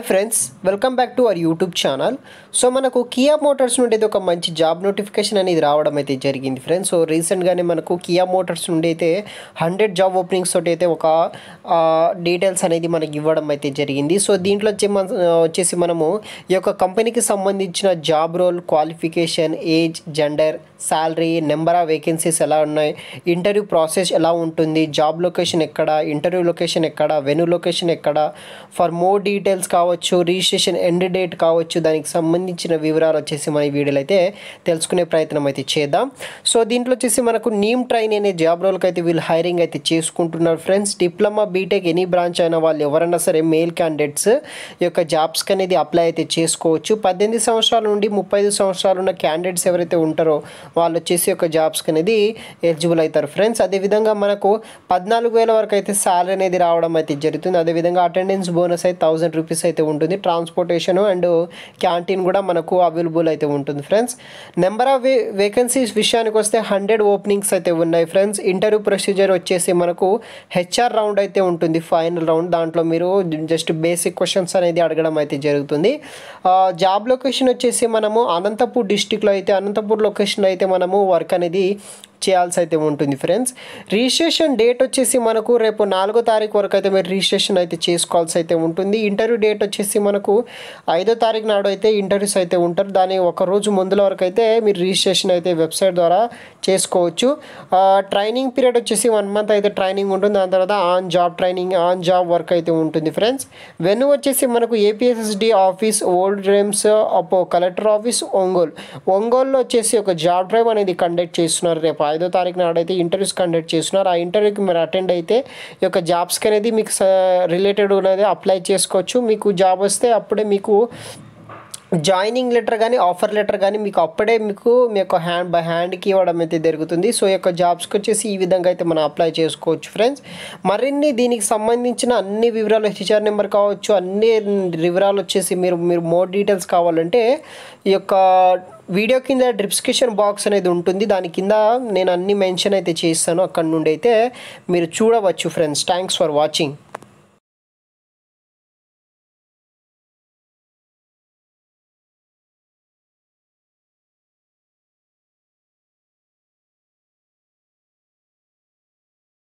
hi friends welcome back to our YouTube channel so మనకు Kia motors నుండి అయితే ఒక మంచి జాబ్ నోటిఫికేషన్ అనేది రావడం అయితే జరిగింది ఫ్రెండ్స్ సో రీసెంట్గానే మనకు కియా మోటార్స్ నుండి అయితే హండ్రెడ్ జాబ్ ఓపెనింగ్స్ తోటి అయితే ఒక డీటెయిల్స్ అనేది మనకి ఇవ్వడం అయితే జరిగింది సో దీంట్లో వచ్చే మన వచ్చేసి మనము ఈ యొక్క కంపెనీకి సంబంధించిన job role qualification age gender salary number of vacancies ఎలా ఉన్నాయి ఇంటర్వ్యూ ప్రాసెస్ ఎలా ఉంటుంది జాబ్ లొకేషన్ ఎక్కడ ఇంటర్వ్యూ లొకేషన్ ఎక్కడ వెన్యూ లొకేషన్ ఎక్కడ ఫర్ మోర్ డీటెయిల్స్ కావాలి కావచ్చు రిజిస్ట్రేషన్ ఎండ్ డేట్ కావచ్చు దానికి సంబంధించిన వివరాలు వచ్చేసి మన వీడియోలో అయితే తెలుసుకునే ప్రయత్నం అయితే చేద్దాం సో దీంట్లో వచ్చేసి మనకు నీమ్ ట్రైన్ అనే జాబ్ రోల్కి అయితే వీళ్ళు హైరింగ్ అయితే చేసుకుంటున్నారు friends diploma BTech any branch అయిన వాళ్ళు ఎవరైనా సరే మెయిల్ క్యాండిడేట్స్ యొక్క జాబ్స్కి అనేది అప్లై అయితే చేసుకోవచ్చు పద్దెనిమిది సంవత్సరాల నుండి ముప్పై ఐదు సంవత్సరాలు ఉన్న క్యాండిడేట్స్ ఎవరైతే ఉంటారో వాళ్ళు వచ్చేసి ఒక జాబ్స్కి అనేది ఎలిజిబుల్ అవుతారు ఫ్రెండ్స్ అదేవిధంగా మనకు పద్నాలుగు వేల వరకు అయితే శాలరీ అనేది రావడం అయితే జరుగుతుంది అదేవిధంగా అటెండెన్స్ బోనస్ అయితే థౌసండ్ రూపీస్ అయితే ఉంటుంది ట్రాన్స్పోర్టేషన్ అండ్ క్యాంటీన్ కూడా మనకు అవైలబుల్ అయితే ఉంటుంది ఫ్రెండ్స్ నెంబర్ ఆఫ్ వేకెన్సీస్ విషయానికి వస్తే హండ్రెడ్ ఓపెనింగ్స్ అయితే ఉన్నాయి ఫ్రెండ్స్ ఇంటర్వ్యూ ప్రొసీజర్ వచ్చేసి మనకు హెచ్ఆర్ రౌండ్ అయితే ఉంటుంది ఫైనల్ రౌండ్ దాంట్లో మీరు జస్ట్ బేసిక్ క్వశ్చన్స్ అనేది అడగడం అయితే జరుగుతుంది జాబ్ లొకేషన్ వచ్చేసి మనము అనంతపూర్ డిస్టిక్లో అయితే అనంతపూర్ లొకేషన్ అయితే మనము వర్క్ అనేది చేయాల్సి అయితే ఉంటుంది ఫ్రెండ్స్ రిజిస్ట్రేషన్ డేట్ వచ్చేసి మనకు రేపు నాలుగో తారీఖు వరకు అయితే మీరు రిజిస్ట్రేషన్ అయితే చేసుకోవాల్సి అయితే ఉంటుంది ఇంటర్వ్యూ డేట్ వచ్చేసి మనకు ఐదో తారీఖు నాడు అయితే ఇంటర్వ్యూస్ అయితే ఉంటారు దాని ఒక రోజు ముందుల వరకు అయితే మీరు రిజిస్ట్రేషన్ అయితే వెబ్సైట్ ద్వారా చేసుకోవచ్చు ట్రైనింగ్ పీరియడ్ వచ్చేసి వన్ మంత్ అయితే ట్రైనింగ్ ఉంటుంది దాని తర్వాత on job training on job work అయితే ఉంటుంది ఫ్రెండ్స్ వెన్ను వచ్చేసి మనకు ఏపీఎస్ఎస్డి ఆఫీస్ ఓల్డ్ రేమ్స్ అపో కలెక్టర్ ఆఫీస్ ఒంగోలు ఒంగోలులో వచ్చేసి ఒక జాబ్ డ్రైవ్ అనేది కండక్ట్ చేస్తున్నారు రేపు ఐదో తారీఖు నాడైతే ఇంటర్వ్యూస్ కండక్ట్ చేస్తున్నారు ఆ ఇంటర్వ్యూకి మీరు అటెండ్ అయితే ఈ యొక్క జాబ్స్కి అనేది మీకు రిలేటెడ్ అనేది అప్లై చేసుకోవచ్చు మీకు జాబ్ వస్తే అప్పుడే మీకు జాయినింగ్ లెటర్ కానీ ఆఫర్ లెటర్ కానీ మీకు అప్పుడే మీకు మీ యొక్క హ్యాండ్ బై హ్యాండ్కి ఇవ్వడం అయితే జరుగుతుంది సో యొక్క జాబ్స్కి వచ్చేసి ఈ విధంగా అయితే మనం అప్లై చేసుకోవచ్చు ఫ్రెండ్స్ మరిన్ని దీనికి సంబంధించిన అన్ని వివరాలు హెచ్ఆర్ నెంబర్ కావచ్చు అన్ని వివరాలు వచ్చేసి మీరు మీరు మోర్ డీటెయిల్స్ కావాలంటే ఈ యొక్క వీడియో కింద డిస్క్రిప్షన్ బాక్స్ అనేది ఉంటుంది దాని కింద నేను అన్ని మెన్షన్ అయితే చేస్తాను అక్కడ నుండి అయితే మీరు చూడవచ్చు ఫ్రెండ్స్ థ్యాంక్స్ ఫర్ వాచింగ్